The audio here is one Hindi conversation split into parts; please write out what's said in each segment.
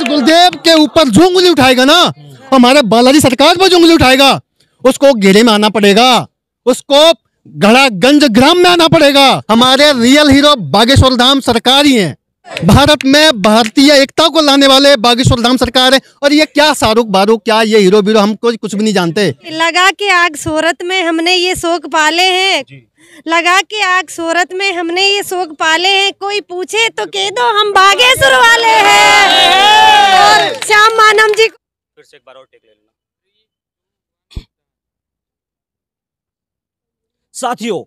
अगर गुरुदेव के ऊपर जो उंगली उठाएगा ना हमारे बालाजी सरकार पर जो उंगली उठाएगा उसको घेरे में आना पड़ेगा उसको गंज ग्राम में आना पड़ेगा हमारे रियल हीरो बागेश्वर धाम सरकार ही है भारत में भारतीय एकता को लाने वाले बागेश्वर धाम सरकार है और ये क्या शाहरुख बारू क्या ये हीरो बीरो हमको कुछ भी नहीं जानते लगा के आग सूरत में हमने ये शोक पाले हैं लगा के आग सूरत में हमने ये शोक पाले हैं कोई पूछे तो कह दो हम बागेश्वर वाले हैं और श्याम मानम जी फिर से एक बार और टेक ले लेना साथियों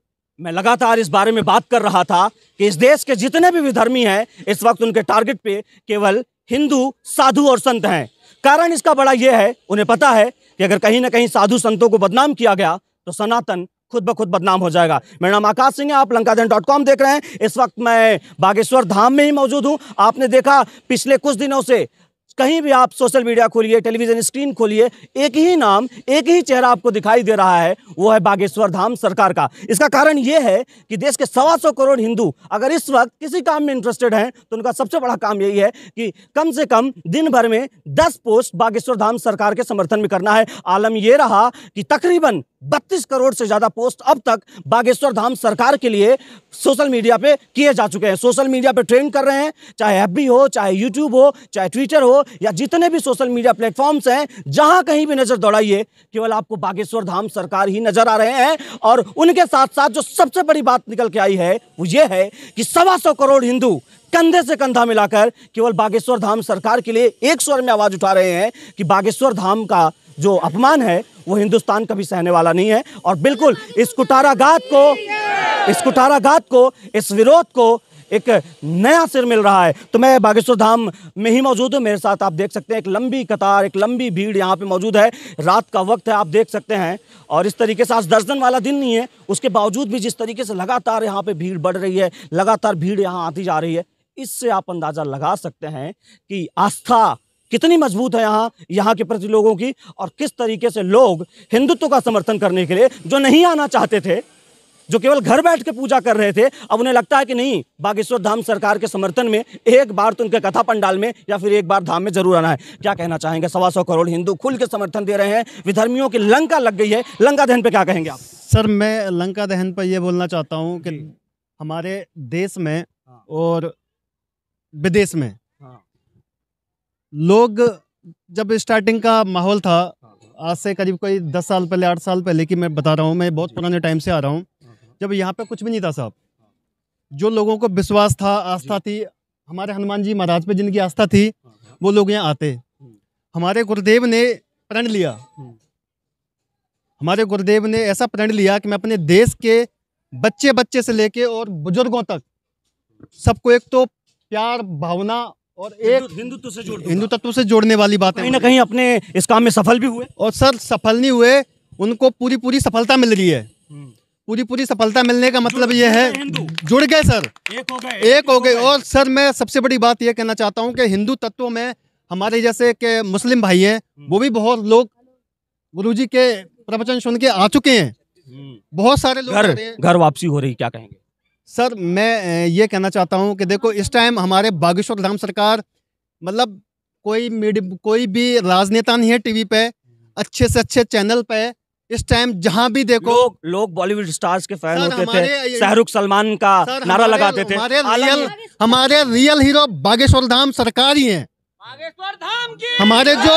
मैं लगातार इस बारे में बात कर रहा था कि इस देश के जितने भी विधर्मी हैं इस वक्त उनके टारगेट पे केवल हिंदू साधु और संत हैं कारण इसका बड़ा यह है उन्हें पता है कि अगर कहीं ना कहीं साधु संतों को बदनाम किया गया तो सनातन खुद ब खुद बदनाम हो जाएगा मेरा नाम आकाश सिंह है आप लंकाधन डॉट कॉम देख रहे हैं इस वक्त मैं बागेश्वर धाम में ही मौजूद हूँ आपने देखा पिछले कुछ दिनों से कहीं भी आप सोशल मीडिया खोलिए टेलीविज़न स्क्रीन खोलिए एक ही नाम एक ही चेहरा आपको दिखाई दे रहा है वो है बागेश्वर धाम सरकार का इसका कारण ये है कि देश के सवा सौ करोड़ हिंदू अगर इस वक्त किसी काम में इंटरेस्टेड हैं तो उनका सबसे बड़ा काम यही है कि कम से कम दिन भर में दस पोस्ट बागेश्वर धाम सरकार के समर्थन में करना है आलम यह रहा कि तकरीबन बत्तीस करोड़ से ज़्यादा पोस्ट अब तक बागेश्वर धाम सरकार के लिए सोशल मीडिया पे किए जा चुके हैं सोशल मीडिया पे ट्रेंड कर रहे हैं चाहे एफ हो चाहे यूट्यूब हो चाहे ट्विटर हो या जितने भी सोशल मीडिया प्लेटफॉर्म्स हैं जहां कहीं भी नज़र दौड़ाइए केवल आपको बागेश्वर धाम सरकार ही नज़र आ रहे हैं और उनके साथ साथ जो सबसे बड़ी बात निकल के आई है वो ये है कि सवा सौ करोड़ हिंदू कंधे से कंधा मिलाकर केवल बागेश्वर धाम सरकार के लिए एक स्वर में आवाज़ उठा रहे हैं कि बागेश्वर धाम का जो अपमान है वो हिंदुस्तान कभी सहने वाला नहीं है और बिल्कुल इस कुटाराघात को इस कुटाराघात को इस विरोध को एक नया सिर मिल रहा है तो मैं बागेश्वर धाम में ही मौजूद हूँ मेरे साथ आप देख सकते हैं एक लंबी कतार एक लंबी भीड़ यहाँ पे मौजूद है रात का वक्त है आप देख सकते हैं और इस तरीके से आज दर्शन वाला दिन नहीं है उसके बावजूद भी जिस तरीके से लगातार यहाँ पे भीड़ बढ़ रही है लगातार भीड़ यहाँ आती जा रही है इससे आप अंदाज़ा लगा सकते हैं कि आस्था कितनी मजबूत है यहाँ यहाँ के प्रति लोगों की और किस तरीके से लोग हिंदुत्व का समर्थन करने के लिए जो नहीं आना चाहते थे जो केवल घर बैठ के पूजा कर रहे थे अब उन्हें लगता है कि नहीं बागेश्वर धाम सरकार के समर्थन में एक बार तो उनके कथा पंडाल में या फिर एक बार धाम में जरूर आना है क्या कहना चाहेंगे सवा सौ करोड़ हिंदू खुल के समर्थन दे रहे हैं विधर्मियों की लंका लग गई है लंका दहन पर क्या कहेंगे आप सर मैं लंका दहन पर यह बोलना चाहता हूँ कि हमारे देश में हाँ। और विदेश में हाँ। लोग जब स्टार्टिंग का माहौल था हाँ। आज से करीब कोई दस साल पहले आठ साल पहले की मैं बता रहा हूँ मैं बहुत पुराने टाइम से आ रहा हूँ जब यहाँ पे कुछ भी नहीं था साहब जो लोगों को विश्वास था आस्था थी हमारे हनुमान जी महाराज पे जिनकी आस्था थी हाँ। वो लोग यहाँ आते हमारे गुरुदेव ने प्रण लिया हम्म। हमारे गुरुदेव ने ऐसा प्रण लिया कि मैं अपने देश के बच्चे बच्चे से लेके और बुजुर्गों तक सबको एक तो प्यार भावना और एक हिंदुत्व से जोड़ हिंदू तत्व से जोड़ने वाली बात है कहीं ना कहीं अपने इस काम में सफल भी हुए और सर सफल नहीं हुए उनको पूरी पूरी सफलता मिल रही है पूरी पूरी सफलता मिलने का मतलब ये है जुड़ गए सर एक हो गए एक हो गए और सर मैं सबसे बड़ी बात यह कहना चाहता हूँ कि हिंदू तत्वों में हमारे जैसे के मुस्लिम भाई हैं हम्म। वो भी बहुत लोग गुरुजी के प्रवचन सुन के आ चुके हैं हम्म। बहुत सारे लोग घर घर वापसी हो रही क्या कहेंगे सर मैं ये कहना चाहता हूँ कि देखो इस टाइम हमारे बागेश्वर धाम सरकार मतलब कोई मीडिया कोई भी राजनेता नहीं है टीवी पे अच्छे से अच्छे चैनल पे इस टाइम जहाँ भी देखो लोग लोग बॉलीवुड स्टार्स के फैन होते थे शाहरुख सलमान का नारा लगाते थे हमारे रियल हीरो बागेश्वर धाम सरकार ही है धाम की हमारे जो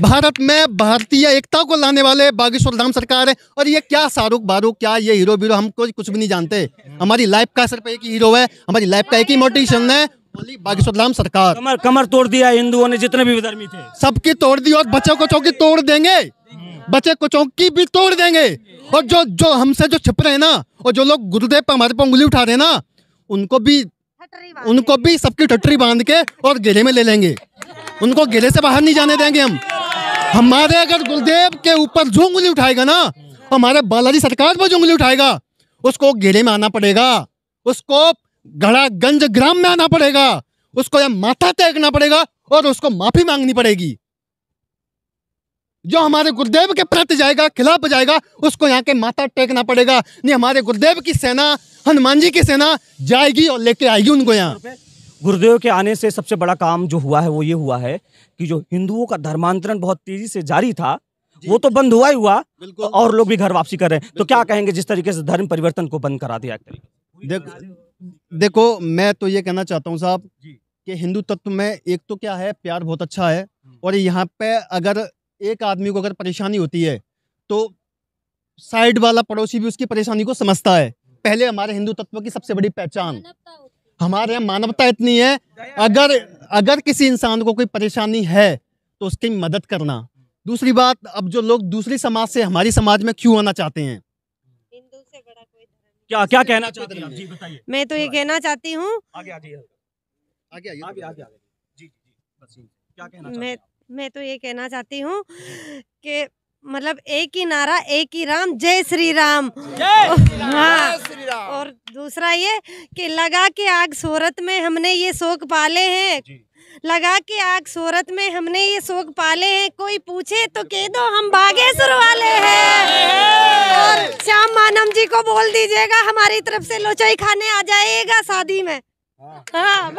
भारत में भारतीय एकता को लाने वाले बागेश्वर धाम सरकार है और ये क्या शाहरुख बारूक क्या ये हीरो हम हमको कुछ भी नहीं जानते हमारी लाइफ का सिर्फ एक ही हीरो है हमारी लाइफ का एक ही मोटिवेशन है बागेश्वर धाम सरकार कमर कमर तोड़ दिया हिंदुओं ने जितने भी विधर्मी थे सबकी तोड़ दी और बच्चों को चौकी तोड़ देंगे बचे कुचों की भी तोड़ देंगे और जो जो हमसे जो छिप रहे हैं ना और जो लोग गुरुदेव पर हमारे पर उंगली उठा रहे हैं ना उनको भी उनको भी सबकी टटरी बांध के और गेले में ले लेंगे उनको गेले से बाहर नहीं जाने देंगे हम हमारे अगर गुरुदेव के ऊपर जो उंगली उठाएगा ना हमारे बालाजी सरकार पर जो उंगली उठाएगा उसको गेले में आना पड़ेगा उसको गंज ग्राम में आना पड़ेगा उसको यह माथा टेकना पड़ेगा और उसको माफी मांगनी पड़ेगी जो हमारे गुरुदेव के प्रति जाएगा खिलाफ जाएगा उसको यहाँ के माथा टेकना पड़ेगा नहीं हमारे गुरुदेव की सेना हनुमान जी की सेना जाएगी और लेके आएगी उनको यहाँ गुरुदेव के आने से सबसे बड़ा काम जो हुआ है वो ये हुआ है कि जो हिंदुओं का धर्मांतरण बहुत तेजी से जारी था वो तो बंद हुआ ही हुआ और लोग भी घर वापसी कर रहे हैं तो क्या कहेंगे जिस तरीके से धर्म परिवर्तन को बंद करा दिया देख, देखो मैं तो ये कहना चाहता हूँ साहब कि हिंदू तत्व में एक तो क्या है प्यार बहुत अच्छा है हम्म। और यहाँ पे अगर एक आदमी को अगर परेशानी होती है तो साइड वाला पड़ोसी भी उसकी परेशानी को समझता है पहले हमारे हिंदू तत्व की सबसे बड़ी पहचान हमारे यहाँ मानवता इतनी है अगर अगर किसी इंसान को कोई परेशानी है तो उसकी मदद करना दूसरी बात अब जो लोग दूसरी समाज से हमारी समाज में क्यों आना चाहते हैं क्या क्या कहना चाहते हैं जी बताइए मैं तो ये कहना चाहती हूँ आगे आगे आगे आगे आगे आगे आगे आगे आगे आगे आगे आगे मैं मैं तो ये कहना चाहती हूँ कि मतलब एक ही नारा एक ही राम जय श्री राम हाँ और दूसरा ये कि लगा के आग सूरत में हमने ये शोक पाले हैं लगा के आग सूरत में हमने ये शोक पाले हैं कोई पूछे तो कह दो हम बागेश्वर वाले हैं और श्याम मानम जी को बोल दीजिएगा हमारी तरफ से लोचाई खाने आ जाएगा शादी में हाँ, हाँ